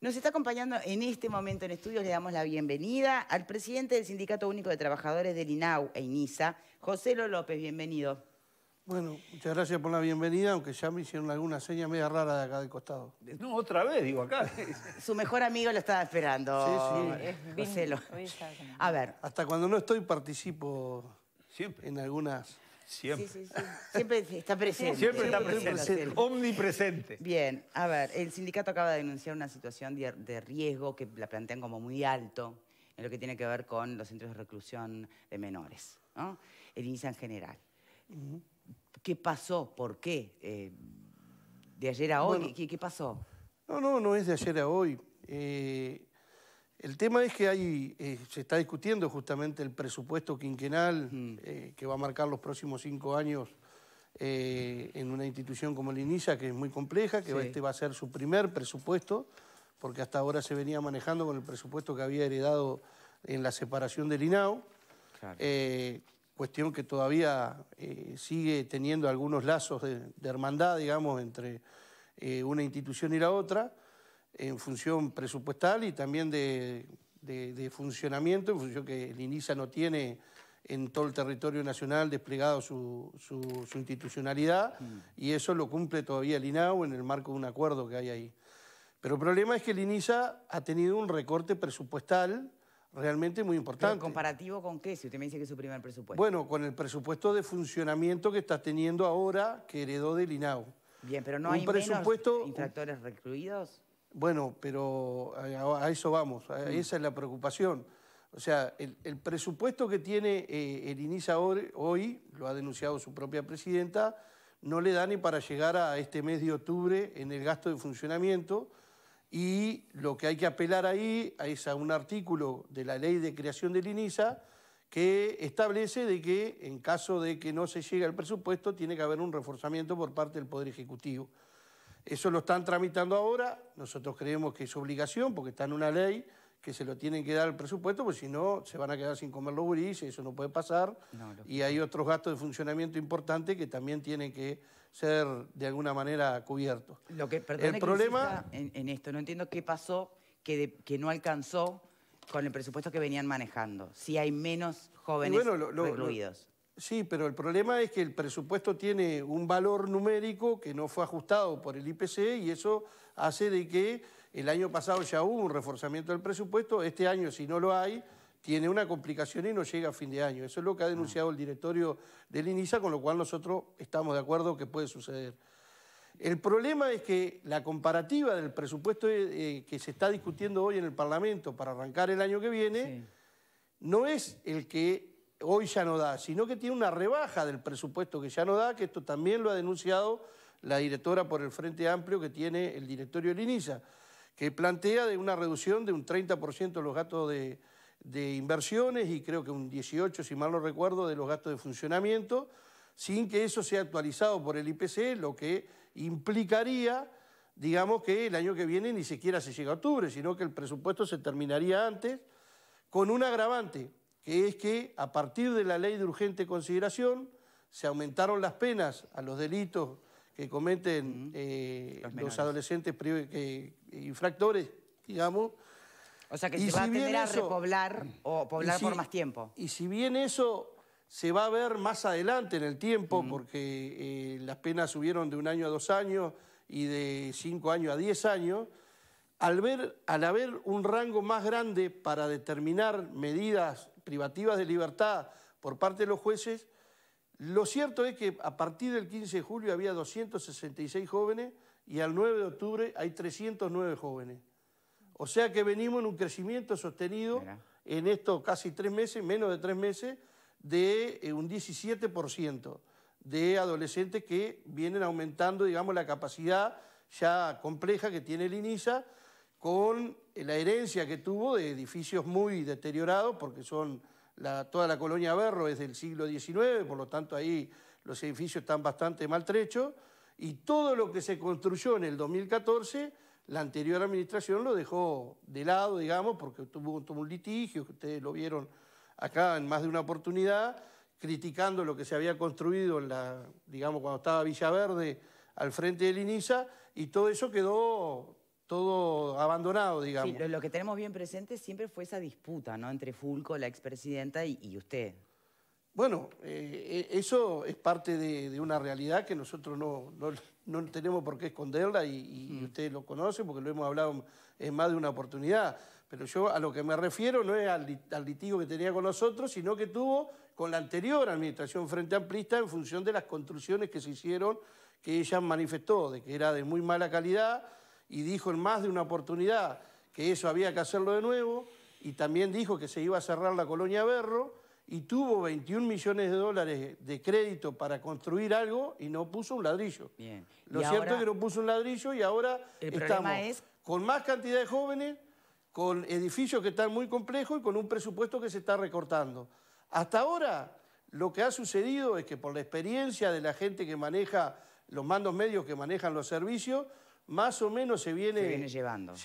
Nos está acompañando en este momento en estudios, le damos la bienvenida al presidente del Sindicato Único de Trabajadores del INAU e INISA, José López, bienvenido. Bueno, muchas gracias por la bienvenida, aunque ya me hicieron alguna seña media rara de acá del costado. No, otra vez, digo, acá. Su mejor amigo lo estaba esperando. Sí, sí. Eh, A ver. Hasta cuando no estoy participo en algunas Siempre. Sí, sí, Siempre está presente. Siempre está presente. Omnipresente. Bien, a ver, el sindicato acaba de denunciar una situación de riesgo que la plantean como muy alto en lo que tiene que ver con los centros de reclusión de menores, ¿no? El INSA en general. ¿Qué pasó? ¿Por qué? Eh, ¿De ayer a hoy? ¿Qué, pasó? No, no, no es de ayer a hoy. Eh, el tema es que hay, eh, se está discutiendo justamente el presupuesto quinquenal mm. eh, que va a marcar los próximos cinco años eh, en una institución como el INISA, que es muy compleja, que este va a ser su primer presupuesto, porque hasta ahora se venía manejando con el presupuesto que había heredado en la separación del INAO. cuestión que todavía sigue teniendo algunos lazos de hermandad, digamos, entre una institución y la otra en función presupuestal y también de, funcionamiento, en función que el INISA no tiene en todo el territorio nacional desplegado su, institucionalidad mm. y eso lo cumple todavía el INAU en el marco de un acuerdo que hay ahí. Pero el problema es que el INISA ha tenido un recorte presupuestal realmente muy importante. comparativo con qué? Si usted me dice que es su primer presupuesto. Bueno, con el presupuesto de funcionamiento que está teniendo ahora, que heredó del INAU. Bien, pero no hay presupuesto, infractores recluidos. Bueno, pero eh, a, eso vamos, a mm. esa es la preocupación. O sea, el, presupuesto que tiene el eh, INISA hoy, lo ha denunciado su propia presidenta, no le da ni para llegar a este mes de octubre en el gasto de funcionamiento y lo que hay que apelar ahí es a un artículo de la ley de creación del INISA que establece de que en caso de que no se llegue al presupuesto tiene que haber un reforzamiento por parte del Poder Ejecutivo. Eso lo están tramitando ahora, nosotros creemos que es obligación porque está en una ley que se lo tienen que dar al presupuesto, porque si no se van a quedar sin comer los y eso no puede pasar. y hay otros gastos de funcionamiento importantes que también tienen que ser de alguna manera cubiertos. Lo que, el problema en, esto, no entiendo qué pasó que, no alcanzó con el presupuesto que venían manejando, si hay menos jóvenes bueno, Sí, pero el problema es que el presupuesto tiene un valor numérico que no fue ajustado por el IPC y eso hace de que el año pasado ya hubo un reforzamiento del presupuesto, este año si no lo hay, tiene una complicación y no llega a fin de año. Eso es lo que ha denunciado el directorio del INISA, con lo cual nosotros estamos de acuerdo que puede suceder. El problema es que la comparativa del presupuesto eh, eh, que se está discutiendo hoy en el Parlamento para arrancar el año que viene no es el que hoy ya no da, sino que tiene una rebaja del presupuesto que ya no da, que esto también lo ha denunciado la directora por el Frente Amplio que tiene el directorio de Linisa, que plantea de una reducción de un 30% de los gastos de, de inversiones y creo que un 18, si mal no recuerdo, de los gastos de funcionamiento, sin que eso sea actualizado por el IPC, lo que implicaría, digamos, que el año que viene ni siquiera se llega a octubre, sino que el presupuesto se terminaría antes, con un agravante, que es que a partir de la ley de urgente consideración se aumentaron las penas a los delitos que cometen eh, los, adolescentes infractores, digamos. O sea que se va a tener a repoblar o poblar por más tiempo. Y si bien eso se va a ver más adelante en el tiempo, porque eh, las penas subieron de un año a dos años y de cinco años a diez años, al, ver, al haber un rango más grande para determinar medidas privativas de libertad por parte de los jueces, lo cierto es que a partir del 15 de julio había 266 jóvenes y al 9 de octubre hay 309 jóvenes. O sea que venimos en un crecimiento sostenido en estos casi tres meses, menos de tres meses, de eh, un 17% de adolescentes que vienen aumentando, digamos, la capacidad ya compleja que tiene el INISA con la herencia que tuvo de edificios muy deteriorados, porque son toda la colonia Berro es del siglo XIX, por lo tanto ahí los edificios están bastante maltrechos, y todo lo que se construyó en el 2014, la anterior administración lo dejó de lado, digamos, porque tuvo, un litigio, que ustedes lo vieron acá en más de una oportunidad, criticando lo que se había construido en la, digamos, cuando estaba Villaverde al frente del Inisa y todo eso quedó todo abandonado, digamos. Sí, lo, que tenemos bien presente siempre fue esa disputa, ¿no? Entre Fulco, la expresidenta, y, y usted. Bueno, eh, e, eso es parte de, una realidad que nosotros no, tenemos por qué esconderla y, mm. usted lo conoce porque lo hemos hablado en más de una oportunidad. Pero yo a lo que me refiero no es al, al litigio que tenía con nosotros, sino que tuvo con la anterior administración Frente Amplista en función de las construcciones que se hicieron, que ella manifestó, de que era de muy mala calidad, y dijo en más de una oportunidad que eso había que hacerlo de nuevo y también dijo que se iba a cerrar la colonia Berro y tuvo 21 millones de dólares de crédito para construir algo y no puso un ladrillo. Bien. Lo cierto es que no puso un ladrillo y ahora estamos con más cantidad de jóvenes, con edificios que están muy complejos y con un presupuesto que se está recortando. Hasta ahora lo que ha sucedido es que por la experiencia de la gente que maneja los mandos medios que manejan los servicios, más o menos se viene, llevando,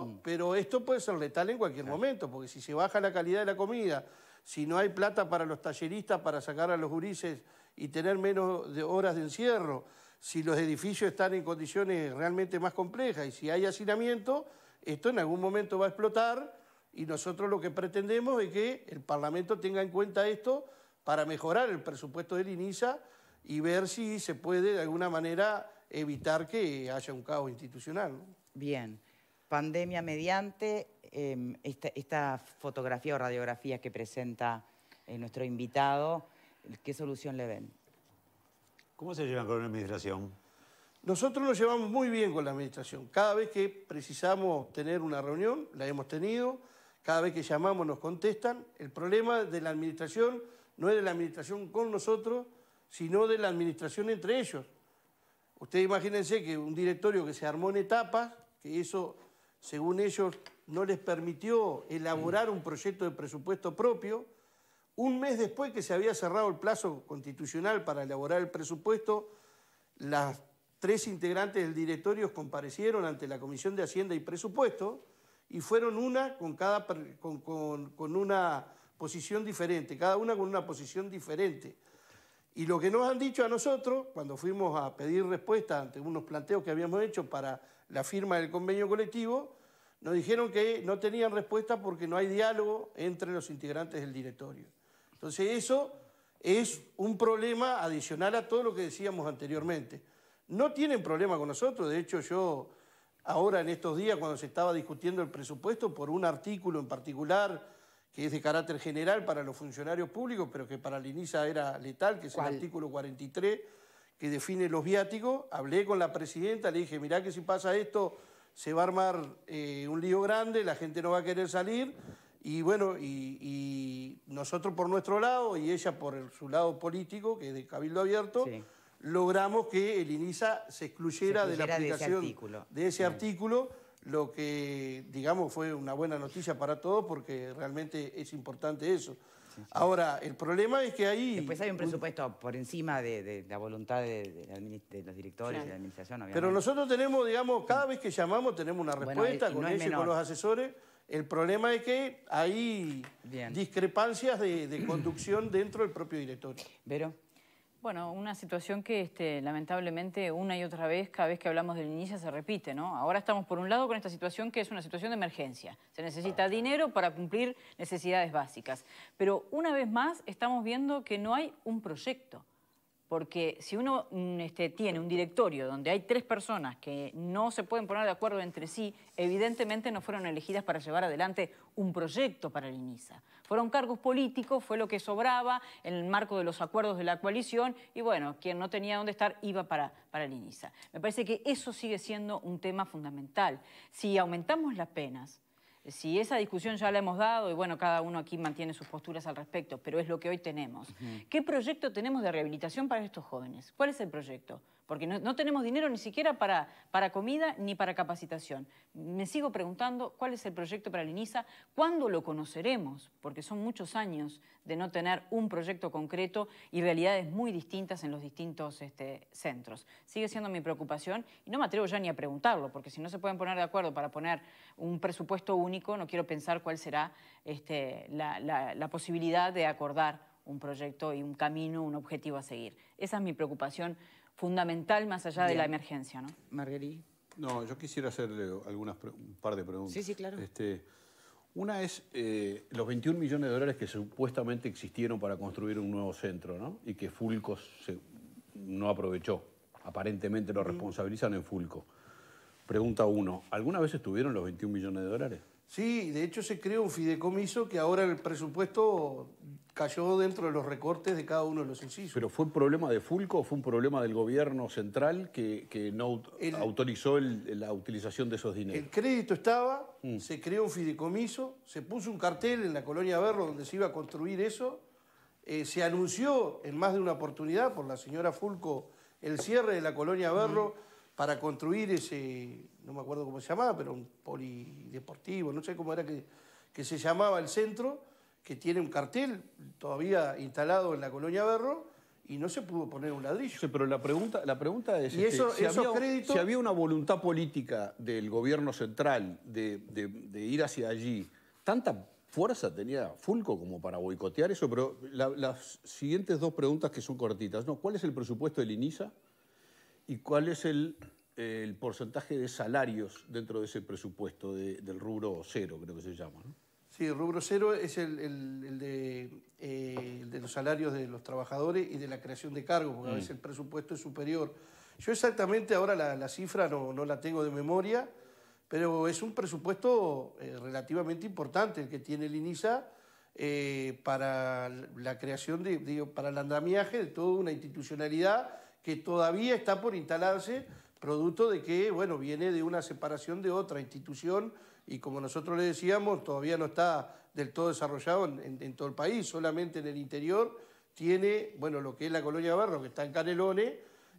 mm. pero esto puede ser letal en cualquier momento, porque si se baja la calidad de la comida, si no hay plata para los talleristas para sacar a los gurises y tener menos de horas de encierro, si los edificios están en condiciones realmente más complejas y si hay hacinamiento, esto en algún momento va a explotar y nosotros lo que pretendemos es que el Parlamento tenga en cuenta esto para mejorar el presupuesto del INISA y ver si se puede de alguna manera evitar que haya un caos institucional. Bien. Pandemia mediante em, esta, fotografía o radiografía que presenta eh, nuestro invitado, ¿qué solución le ven? ¿Cómo se llevan con la administración? Nosotros nos llevamos muy bien con la administración. Cada vez que precisamos tener una reunión, la hemos tenido. Cada vez que llamamos nos contestan. El problema de la administración no es de la administración con nosotros, sino de la administración entre ellos. Ustedes imagínense que un directorio que se armó en etapas, que eso, según ellos, no les permitió elaborar un proyecto de presupuesto propio, un mes después que se había cerrado el plazo constitucional para elaborar el presupuesto, las tres integrantes del directorio comparecieron ante la Comisión de Hacienda y Presupuesto y fueron una con, con una posición diferente, cada una con una posición diferente. Y lo que nos han dicho a nosotros, cuando fuimos a pedir respuesta ante unos planteos que habíamos hecho para la firma del convenio colectivo, nos dijeron que no tenían respuesta porque no hay diálogo entre los integrantes del directorio. Entonces eso es un problema adicional a todo lo que decíamos anteriormente. No tienen problema con nosotros, de hecho yo ahora en estos días cuando se estaba discutiendo el presupuesto por un artículo en particular que es de carácter general para los funcionarios públicos, pero que para Inisa era letal, que es el artículo 43, que define los viáticos. Hablé con la presidenta, le dije, mirá que si pasa esto se va a armar eh, un lío grande, la gente no va a querer salir. Y bueno, y, nosotros por nuestro lado y ella por su lado político, que es de Cabildo Abierto, logramos que el INISA se excluyera, de la aplicación de ese artículo lo que, digamos, fue una buena noticia para todos porque realmente es importante eso. Ahora, el problema es que ahí... Después hay un presupuesto por encima de, la voluntad de, los directores, de la administración, Pero nosotros tenemos, digamos, cada vez que llamamos tenemos una respuesta con los asesores. El problema es que hay discrepancias de, de conducción dentro del propio directorio. Vero. Bueno, una situación que este, lamentablemente una y otra vez, cada vez que hablamos del inicio se repite, Ahora estamos por un lado con esta situación que es una situación de emergencia. Se necesita dinero para cumplir necesidades básicas. Pero una vez más estamos viendo que no hay un proyecto. Porque si uno mm, este, tiene un directorio donde hay tres personas que no se pueden poner de acuerdo entre sí, evidentemente no fueron elegidas para llevar adelante un proyecto para el INISA. Fueron cargos políticos, fue lo que sobraba en el marco de los acuerdos de la coalición y bueno, quien no tenía dónde estar iba para, para el INISA. Me parece que eso sigue siendo un tema fundamental. Si aumentamos las penas, si esa discusión ya la hemos dado, y bueno, cada uno aquí mantiene sus posturas al respecto, pero es lo que hoy tenemos. ¿Qué proyecto tenemos de rehabilitación para estos jóvenes? ¿Cuál es el proyecto? porque no, tenemos dinero ni siquiera para, comida ni para capacitación. Me sigo preguntando cuál es el proyecto para el INISA, cuándo lo conoceremos, porque son muchos años de no tener un proyecto concreto y realidades muy distintas en los distintos este, centros. Sigue siendo mi preocupación y no me atrevo ya ni a preguntarlo, porque si no se pueden poner de acuerdo para poner un presupuesto único, no quiero pensar cuál será este, la, la posibilidad de acordar un proyecto y un camino, un objetivo a seguir. Esa es mi preocupación fundamental más allá de la emergencia. ¿no? Marguerite. No, yo quisiera hacerle algunas un par de preguntas. Sí, sí, claro. Este, una es eh, los 21 millones de dólares que supuestamente existieron para construir un nuevo centro, ¿no? Y que Fulco no aprovechó. Aparentemente lo responsabilizan en Fulco. Pregunta uno, ¿alguna vez estuvieron los 21 millones de dólares? Sí, de hecho se creó un fideicomiso que ahora el presupuesto cayó dentro de los recortes de cada uno de los incisos. ¿Pero fue un problema de Fulco o fue un problema del gobierno central que, no autorizó la utilización de esos dineros? El crédito estaba, mm. se creó un fideicomiso, se puso un cartel en la colonia Berro donde se iba a construir eso, eh, se anunció en más de una oportunidad por la señora Fulco el cierre de la colonia Berro. Mm. para construir ese, no me acuerdo cómo se llamaba, pero un polideportivo, no sé cómo era que, que se llamaba el centro, que tiene un cartel todavía instalado en la colonia Berro y no se pudo poner un ladrillo. Sí, pero la pregunta, la pregunta es, ¿Y este, si, había, si, había, una voluntad política del gobierno central de, ir hacia allí, ¿tanta fuerza tenía Fulco como para boicotear eso? Pero las siguientes dos preguntas que son cortitas. ¿no? ¿Cuál es el presupuesto del INISA y cuál es el, porcentaje de salarios dentro de ese presupuesto del rubro cero, creo que se llama? ¿no? Sí, rubro cero es eh, el, de, los salarios de los trabajadores y de la creación de cargos, porque a mm. veces el presupuesto es superior. Yo exactamente ahora la, cifra no, la tengo de memoria, pero es un presupuesto eh, relativamente importante el que tiene el INISA eh, para la creación, de, digo, para el andamiaje de toda una institucionalidad que todavía está por instalarse, producto de que, bueno, viene de una separación de otra institución y como nosotros le decíamos, todavía no está del todo desarrollado en, todo el país, solamente en el interior tiene, bueno, lo que es la colonia Barro, que está en Canelones,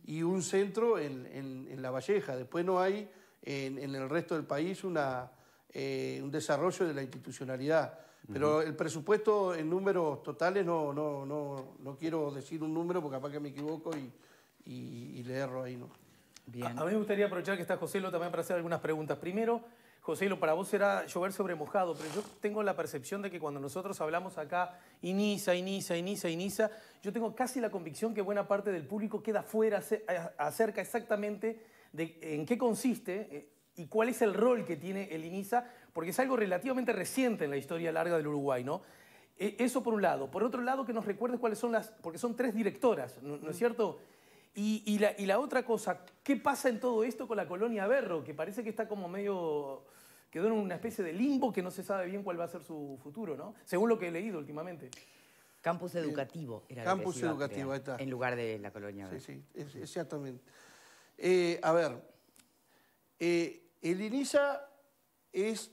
y un centro en, La Valleja. Después no hay en, el resto del país una, eh, un desarrollo de la institucionalidad. Pero el presupuesto en números totales, no, no, no, quiero decir un número porque capaz que me equivoco y, y, erro ahí, ¿no? Bien. A, mí me gustaría aprovechar que está José Lo también para hacer algunas preguntas. Primero, José lo para vos era llover sobre mojado, pero yo tengo la percepción de que cuando nosotros hablamos acá, Inisa, Inisa, Inisa, Inisa, yo tengo casi la convicción que buena parte del público queda fuera acerca exactamente de en qué consiste eh, y cuál es el rol que tiene el INISA, porque es algo relativamente reciente en la historia larga del Uruguay, ¿no? E, eso por un lado. Por otro lado, que nos recuerdes cuáles son las, porque son tres directoras, ¿no, es cierto? y la otra cosa, ¿qué pasa en todo esto con la colonia Berro? Que parece que está como medio quedó en una especie de limbo que no se sabe bien cuál va a ser su futuro, ¿no? Según lo que he leído últimamente. Campus educativo era Campus Campus educativo, ahí está. En lugar de la colonia. Sí, sí, exactamente. Eh, a ver, eh, el INISA es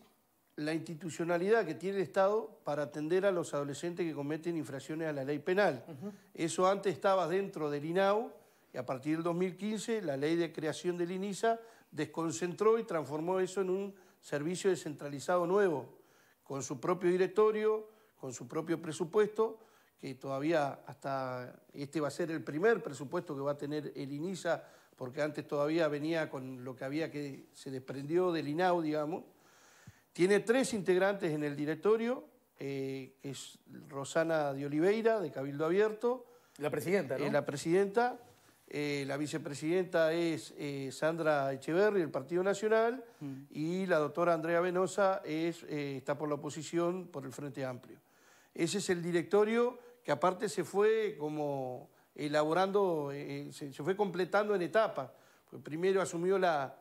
la institucionalidad que tiene el Estado para atender a los adolescentes que cometen infracciones a la ley penal. Eso antes estaba dentro del INAO, y a partir del 2015 la ley de creación del INISA desconcentró y transformó eso en un servicio descentralizado nuevo, con su propio directorio, con su propio presupuesto, que todavía hasta este va a ser el primer presupuesto que va a tener el INISA, porque antes todavía venía con lo que había que se desprendió del INAU, digamos. Tiene tres integrantes en el directorio, eh, es Rosana de Oliveira, de Cabildo Abierto. La presidenta, eh, ¿no? la presidenta, eh, la vicepresidenta es eh, Sandra Echeverri, del Partido Nacional, mm. y la doctora Andrea Venosa eh, está por la oposición, por el Frente Amplio. Ese es el directorio que aparte se fue como elaborando, se, fue completando en etapas. Pues primero asumió la,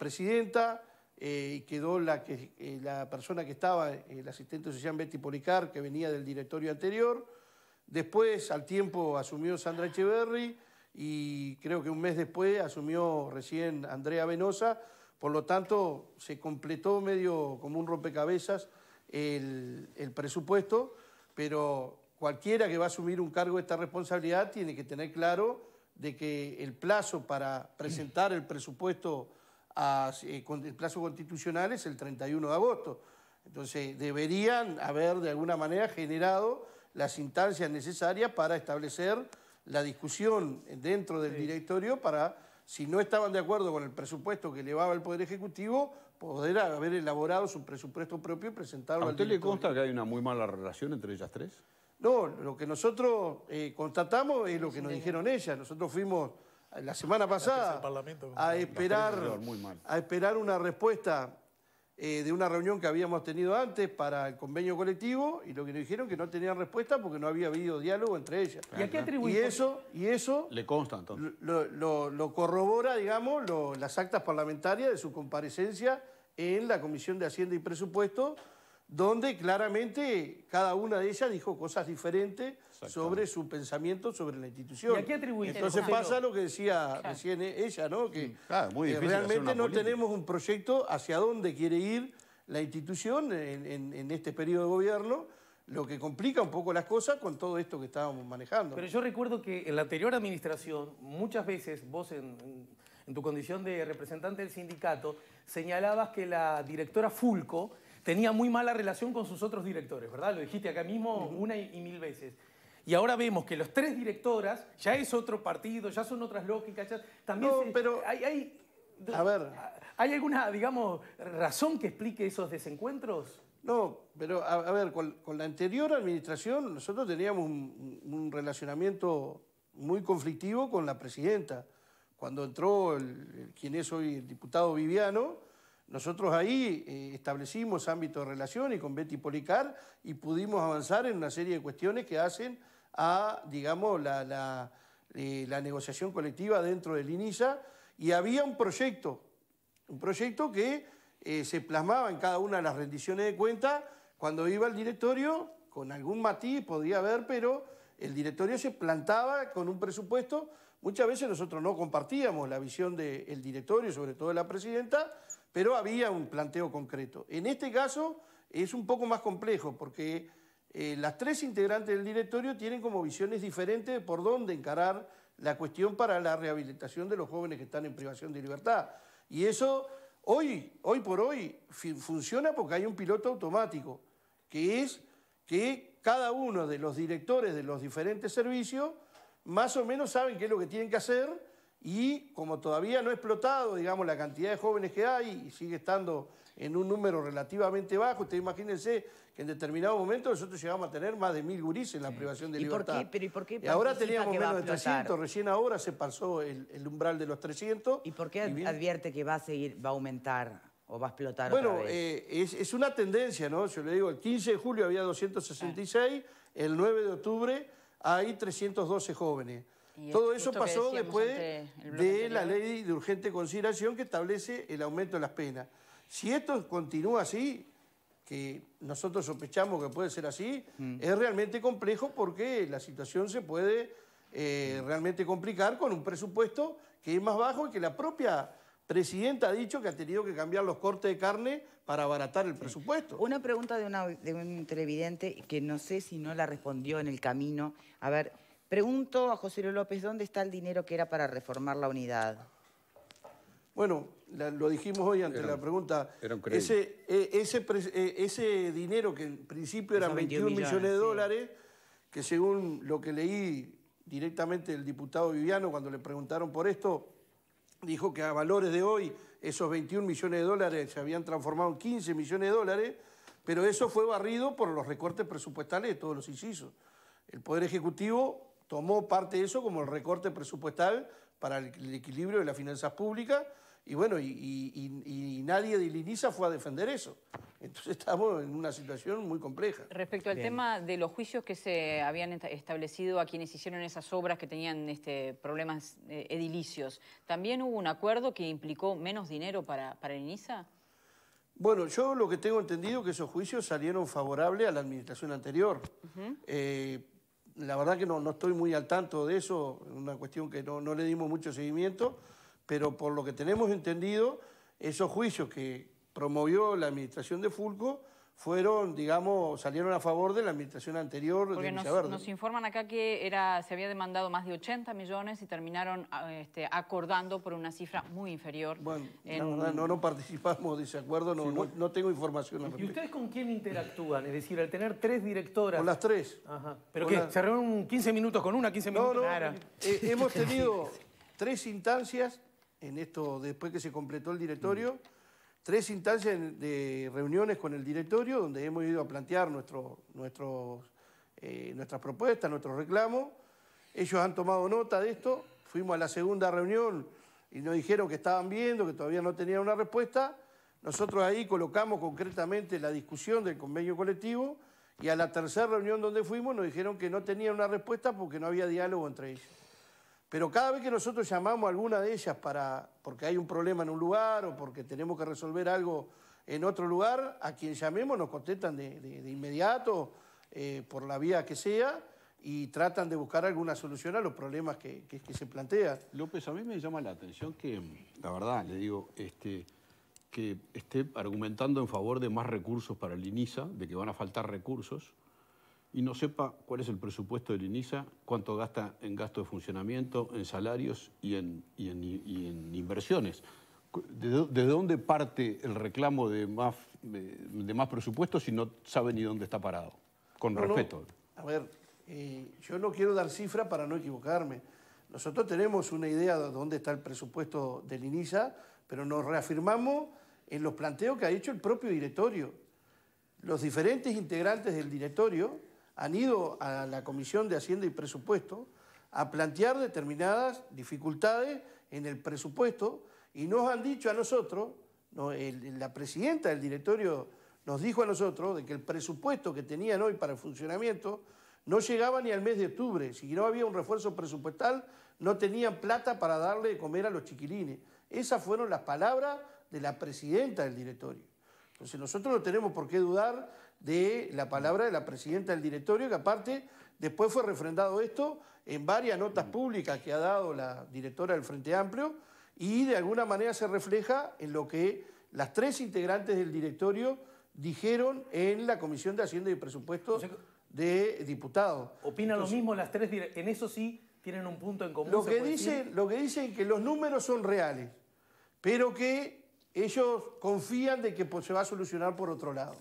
presidenta y quedó la, la persona que estaba, el asistente social Betty Policar, que venía del directorio anterior Después, al tiempo, asumió Sandra Echeverry y creo que un mes después asumió recién Andrea Venosa. Por lo tanto, se completó medio como un rompecabezas el, presupuesto, pero cualquiera que va a asumir un cargo de esta responsabilidad tiene que tener claro de que el plazo para presentar el presupuesto, a, eh, con, el plazo constitucional es el 31 de agosto. Entonces, deberían haber de alguna manera generado las instancias necesarias para establecer la discusión dentro del directorio para, si no estaban de acuerdo con el presupuesto que elevaba el Poder Ejecutivo, poder haber elaborado su presupuesto propio y presentarlo ¿A usted le consta que hay una muy mala relación entre ellas tres? No, lo que nosotros eh, constatamos es lo que nos dijeron ellas. Nosotros fuimos la semana pasada a esperar, a esperar una respuesta eh, de una reunión que habíamos tenido antes para el convenio colectivo y lo que nos dijeron que no tenían respuesta porque no había habido diálogo entre ellas. ¿Y a qué eso, y eso le consta Lo, corrobora, digamos, las actas parlamentarias de su comparecencia en la Comisión de Hacienda y Presupuesto donde claramente cada una de ellas dijo cosas diferentes sobre su pensamiento sobre la institución. ¿Y qué Entonces pasa lo que decía recién e-, ella, ¿no? Que eh, realmente no tenemos un proyecto hacia dónde quiere ir la institución en, este periodo de gobierno, lo que complica un poco las cosas con todo esto que estábamos manejando. Pero yo recuerdo que en la anterior administración, muchas veces vos en tu condición de representante del sindicato, señalabas que la directora Fulco tenía muy mala relación con sus otros directores, ¿verdad? Lo dijiste acá mismo una y mil veces. Y ahora vemos que los tres directoras ya es otro partido, ya son otras lógicas, ya también no, pero hay, hay a ver. ¿Hay alguna, digamos, razón que explique esos desencuentros? No, pero a, ver, con, la anterior administración nosotros teníamos un, relacionamiento muy conflictivo con la presidenta. Cuando entró el, el, quien es hoy el diputado Viviano, nosotros ahí eh, establecimos ámbito de relación y con Betty Policar y pudimos avanzar en una serie de cuestiones que hacen a, digamos, la, eh, negociación colectiva dentro del INISA y había un proyecto, un proyecto que eh, se plasmaba en cada una de las rendiciones de cuenta cuando iba al directorio, con algún matiz podía haber, pero el directorio se plantaba con un presupuesto. Muchas veces nosotros no compartíamos la visión del directorio, sobre todo de la presidenta, pero había un planteo concreto. En este caso es un poco más complejo porque eh, las tres integrantes del directorio tienen como visiones diferentes de por dónde encarar la cuestión para la rehabilitación de los jóvenes que están en privación de libertad. Y eso hoy, hoy por hoy funciona porque hay un piloto automático, que es que cada uno de los directores de los diferentes servicios más o menos saben qué es lo que tienen que hacer y como todavía no ha explotado, digamos, la cantidad de jóvenes que hay y sigue estando en un número relativamente bajo, ustedes imagínense que en determinado momento nosotros llegamos a tener más de mil gurises en la privación de ¿Y libertad. Por qué? ¿Y por qué? ahora teníamos menos de 300, recién ahora se pasó el, umbral de los 300. ¿Y por qué advierte que va a seguir, va a aumentar o va a explotar bueno, eh, es, es, una tendencia, ¿no? Yo le digo, el 15 de julio había 266, ah. el 9 de octubre hay 312 jóvenes. Este Todo eso pasó después de la ley de urgente consideración que establece el aumento de las penas. Si esto continúa así, que nosotros sospechamos que puede ser así, mm. es realmente complejo porque la situación se puede eh, mm. realmente complicar con un presupuesto que es más bajo y que la propia presidenta ha dicho que ha tenido que cambiar los cortes de carne para abaratar el presupuesto. Una pregunta de, de un televidente que no sé si no la respondió en el camino. A ver, Pregunto a José Luis López, ¿dónde está el dinero que era para reformar la unidad? Bueno, lo dijimos hoy ante la pregunta. Era un ese, e, e, ese, dinero que en principio eran 21 millones, de dólares, que según lo que leí directamente el diputado Viviano cuando le preguntaron por esto, dijo que a valores de hoy esos 21 millones de dólares se habían transformado en 15 millones de dólares, pero eso fue barrido por los recortes presupuestales de todos los incisos. El Poder Ejecutivo tomó parte de eso como el recorte presupuestal para el equilibrio de las finanzas públicas y bueno, y, nadie de Liniza fue a defender eso. Entonces estamos en una situación muy compleja. Respecto al tema de los juicios que se habían establecido a quienes hicieron esas obras que tenían este, problemas eh, edilicios, ¿también hubo un acuerdo que implicó menos dinero para, para Liniza? Bueno, yo lo que tengo entendido es que esos juicios salieron favorables a la administración anterior la verdad que no, estoy muy al tanto de eso, una cuestión que no, no, le dimos mucho seguimiento, pero por lo que tenemos entendido, esos juicios que promovió la administración de Fulco fueron, digamos, salieron a favor de la administración anterior nos, nos informan acá que era, se había demandado más de 80 millones y terminaron ah, este, acordando por una cifra muy inferior. Bueno, no, no participamos de ese acuerdo, no, tengo información. ¿Y ustedes con quién interactúan? Es decir, al tener tres directoras... Con las tres. ¿Pero qué? cerraron ¿Se 15 minutos con una, 15 minutos no, no, eh, hemos tenido tres instancias en esto, después que se completó el directorio... Mm tres instancias de reuniones con el directorio donde hemos ido a plantear eh, nuestras propuestas, nuestros reclamos. Ellos han tomado nota de esto. Fuimos a la segunda reunión y nos dijeron que estaban viendo, que todavía no tenían una respuesta. Nosotros ahí colocamos concretamente la discusión del convenio colectivo y a la tercera reunión donde fuimos nos dijeron que no tenían una respuesta porque no había diálogo entre ellos. Pero cada vez que nosotros llamamos a alguna de ellas para, porque hay un problema en un lugar o porque tenemos que resolver algo en otro lugar, a quien llamemos nos contestan de, inmediato, eh, por la vía que sea, y tratan de buscar alguna solución a los problemas que, se plantean. López, a mí me llama la atención que, la verdad, le digo, este, que esté argumentando en favor de más recursos para el INISA, de que van a faltar recursos, y no sepa cuál es el presupuesto del INISA, cuánto gasta en gasto de funcionamiento, en salarios y en, en, inversiones. ¿De, dónde parte el reclamo de más, de más presupuesto si no sabe ni dónde está parado? Con respeto. A ver, eh, yo no quiero dar cifras para no equivocarme. Nosotros tenemos una idea de dónde está el presupuesto del INISA, pero nos reafirmamos en los planteos que ha hecho el propio directorio. Los diferentes integrantes del directorio han ido a la Comisión de Hacienda y Presupuesto a plantear determinadas dificultades en el presupuesto y nos han dicho a nosotros, la presidenta del directorio nos dijo a nosotros de que el presupuesto que tenían hoy para el funcionamiento no llegaba ni al mes de octubre. Si no había un refuerzo presupuestal, no tenían plata para darle de comer a los chiquilines. Esas fueron las palabras de la presidenta del directorio. Entonces nosotros no tenemos por qué dudar de la palabra de la presidenta del directorio, que aparte después fue refrendado esto en varias notas públicas que ha dado la directora del Frente Amplio y de alguna manera se refleja en lo que las tres integrantes del directorio dijeron en la Comisión de Hacienda y Presupuestos de Diputados. ¿Opina lo mismo las tres? En eso sí tienen un punto en común. Lo que, dicen, lo que dicen es que los números son reales, pero que ellos confían de que se va a solucionar por otro lado.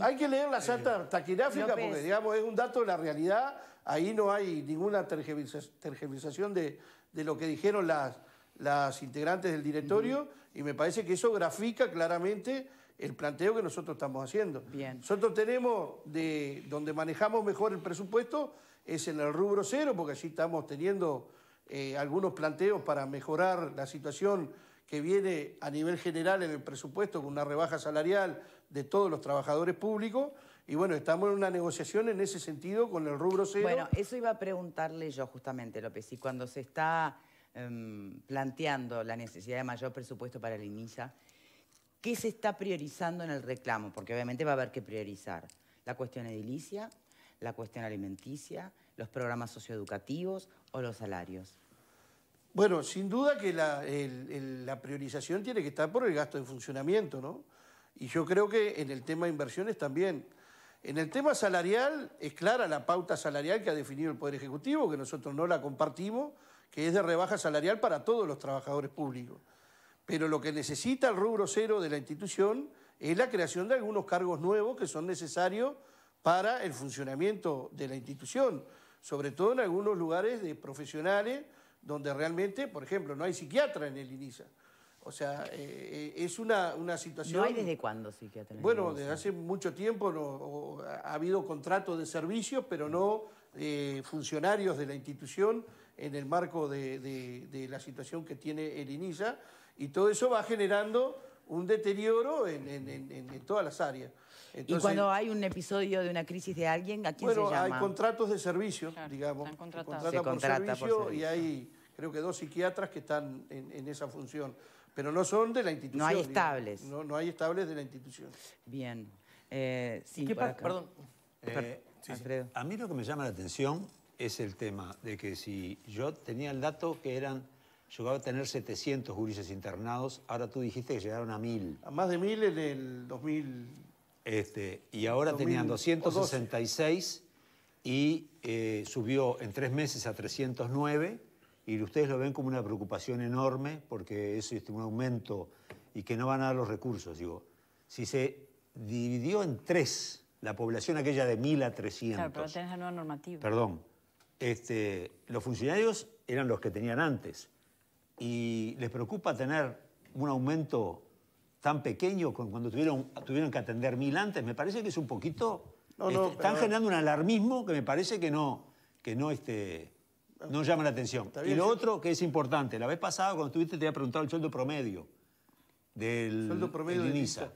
Hay que leer la carta taquigráfica porque, digamos, es un dato de la realidad. Ahí no hay ninguna tergiversación de, lo que dijeron las, integrantes del directorio y me parece que eso grafica claramente el planteo que nosotros estamos haciendo. Nosotros tenemos, de donde manejamos mejor el presupuesto, es en el rubro cero, porque allí estamos teniendo eh, algunos planteos para mejorar la situación que viene a nivel general en el presupuesto, con una rebaja salarial, de todos los trabajadores públicos. Y bueno, estamos en una negociación en ese sentido con el rubro cero. Bueno, eso iba a preguntarle yo justamente, López, y cuando se está em, planteando la necesidad de mayor presupuesto para la INISA, ¿qué se está priorizando en el reclamo? Porque obviamente va a haber que priorizar la cuestión edilicia, la cuestión alimenticia, los programas socioeducativos o los salarios. Bueno, sin duda que la priorización tiene que estar por el gasto de funcionamiento, ¿no? Y yo creo que en el tema de inversiones también. En el tema salarial es clara la pauta salarial que ha definido el Poder Ejecutivo, que nosotros no la compartimos, que es de rebaja salarial para todos los trabajadores públicos. Pero lo que necesita el rubro cero de la institución es la creación de algunos cargos nuevos que son necesarios para el funcionamiento de la institución, sobre todo en algunos lugares de profesionales donde realmente, por ejemplo, no hay psiquiatra en el INISA. O sea, eh, eh, es una, situación... ¿No hay desde cuándo psiquiatra? Bueno, desde hace mucho tiempo ha habido contratos de servicio, pero no de eh, funcionarios de la institución en el marco de, la situación que tiene el INISA. Y todo eso va generando un deterioro en, todas las áreas. y cuando hay un episodio de una crisis de alguien, ¿a quién se llama? Bueno, hay contratos de servicio, digamos. Se contrata por servicio y hay, creo que dos psiquiatras que están en esa función. Pero no son de la institución. No hay estables. No, hay estables de la institución. Bien. Eh, sí, ¿Qué Perdón. Eh, Alfredo. A mí lo que me llama la atención es el tema de que si yo tenía el dato que eran llegaba a tener 700 gurises internados, ahora tú dijiste que llegaron a 1000. A más de 1000 en el 2000. Este, y ahora tenían 266 y eh, subió en tres meses a 309 y ustedes lo ven como una preocupación enorme porque es este, un aumento y que no van a dar los recursos. Digo, si se dividió en tres la población aquella de 1.000 a 300. Claro, pero tenés la nueva normativa. Perdón. Este, los funcionarios eran los que tenían antes y les preocupa tener un aumento tan pequeño cuando tuvieron, tuvieron que atender 1.000 antes. Me parece que es un poquito... No, este, están generando un alarmismo que me parece que no, que no, no llama la atención. Y lo otro que es importante, la vez pasada cuando estuviste te había preguntado el sueldo promedio del INISA.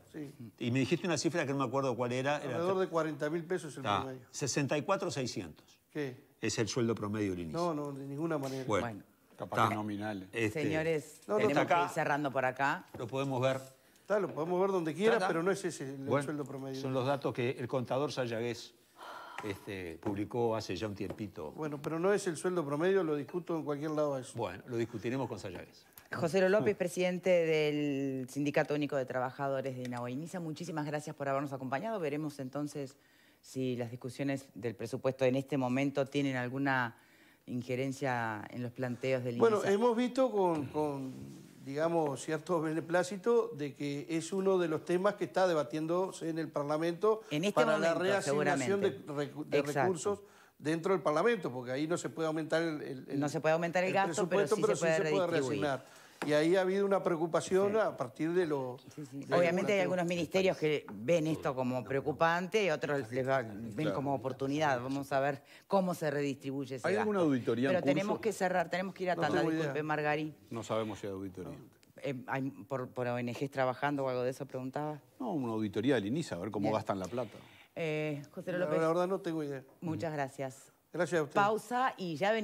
Y me dijiste una cifra que no me acuerdo cuál era. Alrededor de 40 mil pesos el promedio. 64,600. ¿Qué? Es el sueldo promedio del INISA. No, no, de ninguna manera. Bueno. nominal. Señores, tenemos cerrando por acá. Lo podemos ver. lo podemos ver donde quiera, pero no es ese el sueldo promedio. Son los datos que el contador Sayagués este, publicó hace ya un tiempito. Bueno, pero no es el sueldo promedio, lo discuto en cualquier lado eso. Bueno, lo discutiremos con Sayagues. José López, presidente del Sindicato Único de Trabajadores de Inahuainiza, muchísimas gracias por habernos acompañado. Veremos entonces si las discusiones del presupuesto en este momento tienen alguna injerencia en los planteos del Bueno, hemos visto con digamos, cierto beneplácito de que es uno de los temas que está debatiéndose en el Parlamento este para la reasignación de, recursos dentro del Parlamento, porque ahí no se puede aumentar el, no se puede aumentar el, gasto, pero sí se puede reasignar. Y ahí ha habido una preocupación a partir de lo... Obviamente hay algunos ministerios que ven esto como preocupante y otros les ven como oportunidad. Vamos a ver cómo se redistribuye ese ¿Hay alguna auditoría Pero tenemos que cerrar, tenemos que ir a no tanda, disculpe, Margarí. No sabemos si hay auditoría. Eh, por, por, ONGs trabajando o algo de eso preguntaba? No, una auditoría del INISA, a ver cómo gastan la plata. Eh, José López. la verdad no tengo idea. Muchas gracias. Gracias a usted. Pausa y ya venimos.